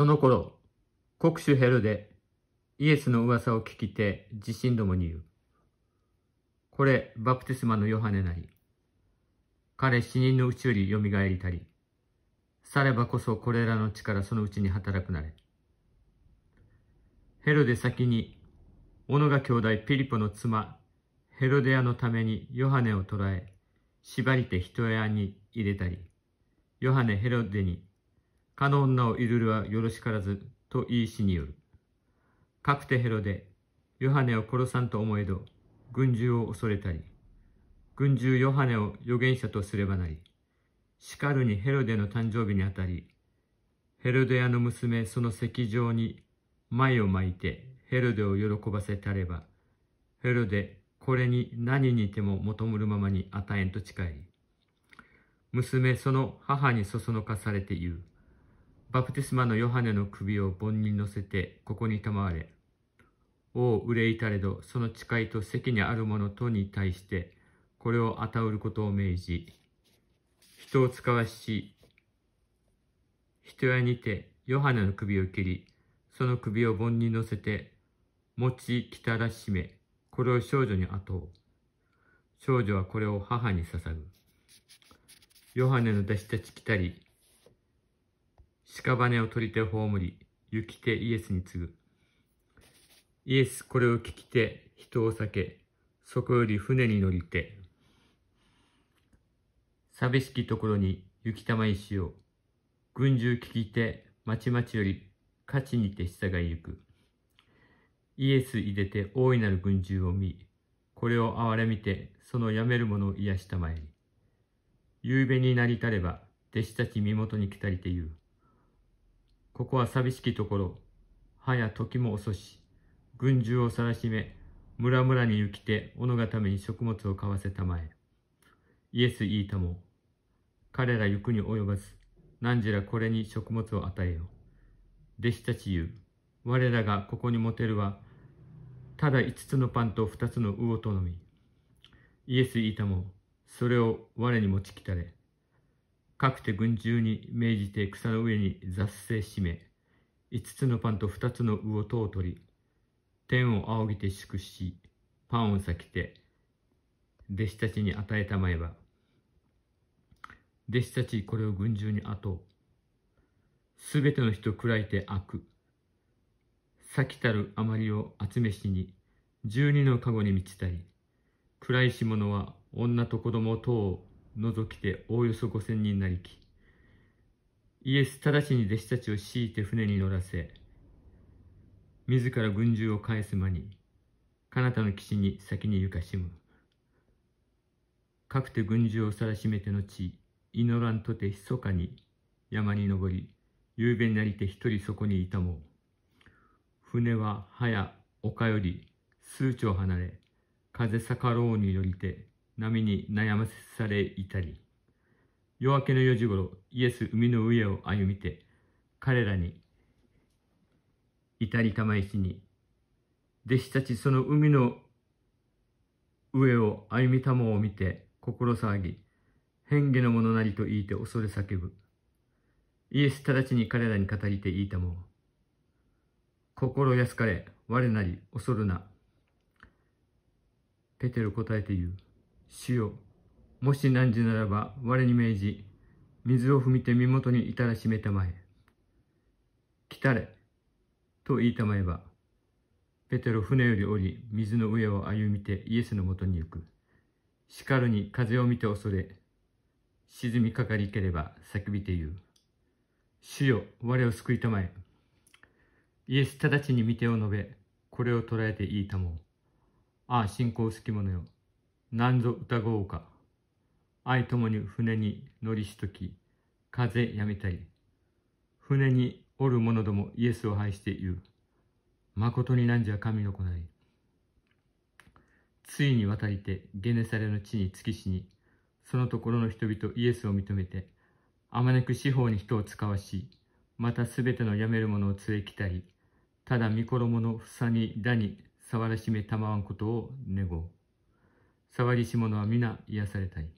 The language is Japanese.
その頃、国主ヘロデ、イエスの噂を聞きて自震どもに言う。これ、バプテスマのヨハネなり。彼死人のうちよりよみがえりたり。さればこそこれらの力そのうちに働くなれ。ヘロデ先に、斧が兄弟ピリポの妻、ヘロデアのためにヨハネを捕らえ、縛りて人屋に入れたり、ヨハネヘロデにかの女をいるるはよろしからず、と言いしによる。かくてヘロで、ヨハネを殺さんと思えど、軍従を恐れたり、軍従ヨハネを預言者とすればなり、しかるにヘロデの誕生日にあたり、ヘロデ屋の娘その席上に前を巻いてヘロデを喜ばせたれば、ヘロデこれに何にても求むるままに与えんと誓い、娘その母にそそのかされて言う。バプテスマのヨハネの首を盆に乗せてここに賜れ。王憂いたれど、その誓いと席にあるものとに対して、これをあたうることを命じ、人を使わし、人屋にてヨハネの首を切り、その首を盆に乗せて、持ち来たらしめ、これを少女に後う。少女はこれを母に捧ぐ。ヨハネの弟子たち来たり、屍を取りて葬り、行きてイエスに次ぐ。イエスこれを聞きて人を避け、そこより船に乗りて、寂しきところに行きたまいしよう。群衆聞きて、まちまちより価値にて従い行く。イエスいでて大いなる群衆を見、これを憐れみて、そのやめる者を癒したまえり。夕べになりたれば、弟子たち身元に来たりて言う。ここは寂しきところ。はや時も遅し。軍獣をさらしめ、村々に行きて、斧がために食物を買わせたまえ。イエス言いたも。彼ら行くに及ばず、何時らこれに食物を与えよ。弟子たち言う。我らがここに持てるは、ただ五つのパンと二つの魚とのみ。イエス言いたも、それを我に持ちきたれ。かくて群中に命じて草の上に雑せしめ、五つのパンと二つの魚とを取り、天を仰ぎて祝し、パンを裂きて、弟子たちに与えたまえば、弟子たちこれを群衆に後、すべての人くらいて悪、咲きたるあまりを集めしに、十二の籠に満ちたり、暗いし者は女と子供等を覗きておおよそ五千人なりきイエス直ちに弟子たちを強いて船に乗らせ自ら軍従を返す間に彼方の岸に先にゆかしむかくて軍従をさらしめて後祈らんとて密かに山に登り夕べになりて一人そこにいたも船は早丘より数丁離れ風逆ろうによりて波に悩まされいたり夜明けの4時ごろイエス海の上を歩みて彼らに至りたまいしに弟子たちその海の上を歩みたもを見て心騒ぎ変化のものなりと言いて恐れ叫ぶイエス直ちに彼らに語りて言いたも心安かれ我なり恐るなペテロ答えて言う主よ、もし何時ならば我に命じ、水を踏みて身元に至らしめたまえ。来たれ、と言いたまえば、ペテロ船より降り、水の上を歩みてイエスのもとに行く。しかるに風を見て恐れ、沈みかかりければ叫びて言う。主よ、我を救いたまえ。イエス直ちに見てを述べ、これを捉えて言いたもう。ああ、信仰好き者よ。何ぞ疑おうか。愛ともに船に乗りしとき、風やめたり。船におる者どもイエスを拝して言う。誠に何じゃ神の子なり。ついに渡りてゲネサレの地に尽きしに、そのところの人々イエスを認めて、あまねく四方に人を使わし、またすべてのやめる者を連れ来たり、ただ御衣の房にだに触らしめたまわんことを願う。触りし者は皆癒されたい。